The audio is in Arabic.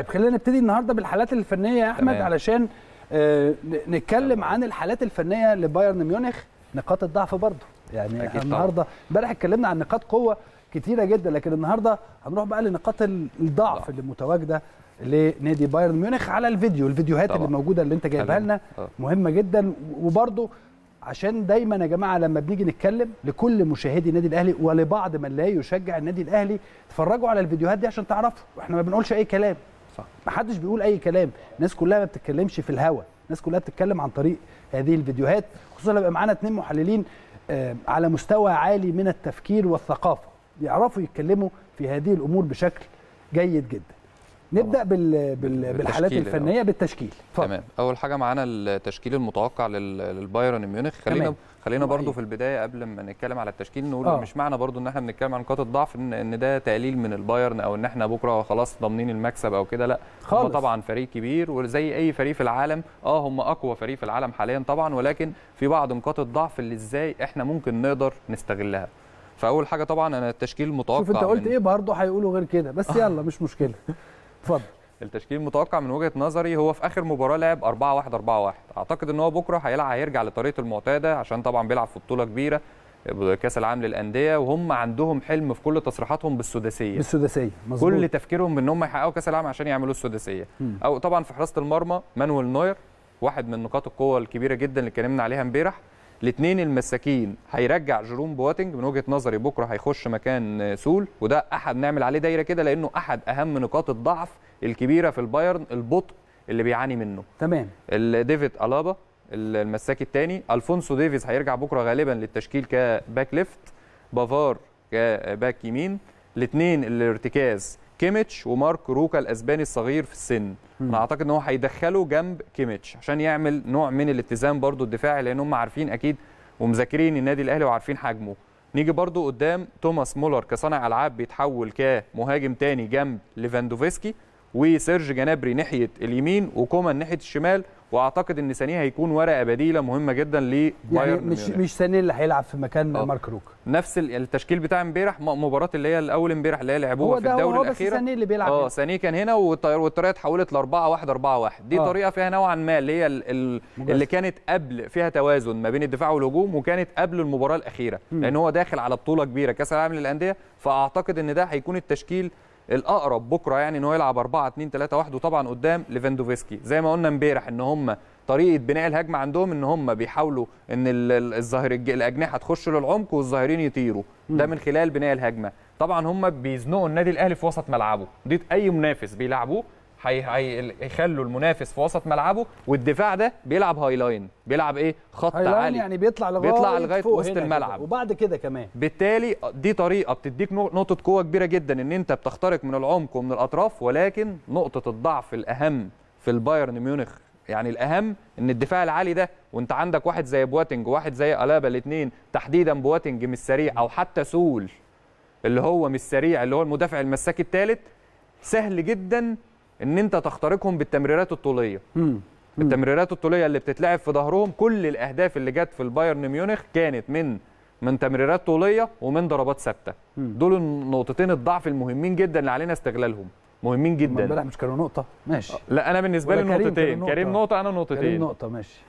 طيب خلينا نبتدي النهارده بالحالات الفنيه يا احمد تمام. علشان آه، نتكلم تمام. عن الحالات الفنيه لبايرن ميونخ نقاط الضعف برضه يعني النهارده امبارح اتكلمنا عن نقاط قوه كتيره جدا لكن النهارده هنروح بقى لنقاط الضعف اللي متواجده لنادي بايرن ميونخ على الفيديو الفيديوهات طبعا. اللي موجوده اللي انت جايبها لنا آه. مهمه جدا وبرضه عشان دايما يا جماعه لما بنيجي نتكلم لكل مشاهدي النادي الاهلي ولبعض من لا يشجع النادي الاهلي اتفرجوا على الفيديوهات دي عشان تعرفوا احنا ما بنقولش اي كلام ما محدش بيقول اي كلام الناس كلها ما بتتكلمش في الهوا الناس كلها بتتكلم عن طريق هذه الفيديوهات خصوصا لما يبقى معانا اثنين محللين آه، على مستوى عالي من التفكير والثقافه يعرفوا يتكلموا في هذه الامور بشكل جيد جدا نبدا آه. بال... بال... بالحالات الفنيه أو. بالتشكيل فضل. تمام اول حاجه معانا التشكيل المتوقع لل... للبايرن ميونخ خلينا تمام. خلينا طيب. برضو في البدايه قبل ما نتكلم على التشكيل نقول أوه. مش معنى برضو ان احنا بنتكلم عن نقاط الضعف إن, ان ده تقليل من البايرن او ان احنا بكره خلاص ضامنين المكسب او كده لا خالص. هم طبعا فريق كبير وزي اي فريق في العالم اه هم اقوى فريق في العالم حاليا طبعا ولكن في بعض نقاط الضعف اللي ازاي احنا ممكن نقدر نستغلها فاول حاجه طبعا انا التشكيل المتوقع شوف انت قلت ايه برضه هيقولوا غير كده بس يلا مش مشكله اتفضل التشكيل المتوقع من وجهه نظري هو في اخر مباراه لعب 4 1 4 1 اعتقد ان هو بكره هيلعب هيرجع لطريقته المعتاده عشان طبعا بيلعب في بطوله كبيره كاس العالم للانديه وهم عندهم حلم في كل تصريحاتهم بالسداسيه بالسداسيه مظبوط كل تفكيرهم ان هم يحققوا كاس العالم عشان يعملوا السداسيه او طبعا في حراسه المرمى مانويل نوير واحد من نقاط القوه الكبيره جدا اللي اتكلمنا عليها امبارح الاثنين المساكين هيرجع جيروم بواتنج من وجهه نظري بكره هيخش مكان سول وده احد نعمل عليه دايره كده لانه احد اهم نقاط الضعف الكبيره في البايرن البطء اللي بيعاني منه تمام ديفيد الابا المساك الثاني الفونسو ديفيز هيرجع بكره غالبا للتشكيل كباك ليفت بافار كباك يمين الاثنين الارتكاز كيميتش ومارك روكا الاسباني الصغير في السن انا اعتقد ان هو هيدخله جنب كيميتش عشان يعمل نوع من الاتزان برضو الدفاعي لان هم عارفين اكيد ومذاكرين النادي الاهلي وعارفين حجمه نيجي برضو قدام توماس مولر كصانع العاب بيتحول كمهاجم تاني جنب ليفاندوفسكي وسيرج جنابري ناحيه اليمين وكومان ناحيه الشمال واعتقد ان سانيه هيكون ورقه بديله مهمه جدا لبايرن يعني مش ميونيخ. مش سانيه اللي هيلعب في مكان أوه. مارك روك نفس التشكيل بتاع امبارح مباراه اللي هي الاول امبارح اللي هي لعبوها في الدوري الاخير سانيه اللي بيلعب اه سانيه كان هنا والطريقه اتحولت ل 4 1 4 1 دي أوه. طريقه فيها نوعا ما اللي هي اللي كانت قبل فيها توازن ما بين الدفاع والهجوم وكانت قبل المباراه الاخيره م. لان هو داخل على بطوله كبيره كاس العالم للانديه فاعتقد ان ده هيكون التشكيل الاقرب بكره يعني ان هو يلعب 4 2 3 1 وطبعا قدام ليفاندوفسكي زي ما قلنا امبارح ان هم طريقه بناء الهجمه عندهم ان هم بيحاولوا ان الظاهر الاجنحه تخش للعمق والظاهرين يطيروا ده من خلال بناء الهجمه طبعا هم بيزنقوا النادي الاهلي في وسط ملعبه دي اي منافس بيلعبوه هيخلوا المنافس في وسط ملعبه والدفاع ده بيلعب هاي لاين بيلعب ايه خط هاي لاين عالي يعني بيطلع لغايه بيطلع لغايه وسط الملعب كده. وبعد كده كمان بالتالي دي طريقه بتديك نقطه قوه كبيره جدا ان انت بتخترق من العمق ومن الاطراف ولكن نقطه الضعف الاهم في البايرن ميونخ يعني الاهم ان الدفاع العالي ده وانت عندك واحد زي بواتنج وواحد زي الابا الاثنين تحديدا بواتنج مش سريع او حتى سول اللي هو مش سريع اللي هو المدافع المساك الثالث سهل جدا ان انت تخترقهم بالتمريرات الطوليه التمريرات الطوليه اللي بتتلعب في ظهرهم كل الاهداف اللي جت في البايرن ميونخ كانت من من تمريرات طوليه ومن ضربات ثابته دول النقطتين الضعف المهمين جدا اللي علينا استغلالهم مهمين جدا امبارح مش كانوا نقطه ماشي لا انا بالنسبه لي نقطتين كريم نقطه انا نقطتين كريم نقطه ماشي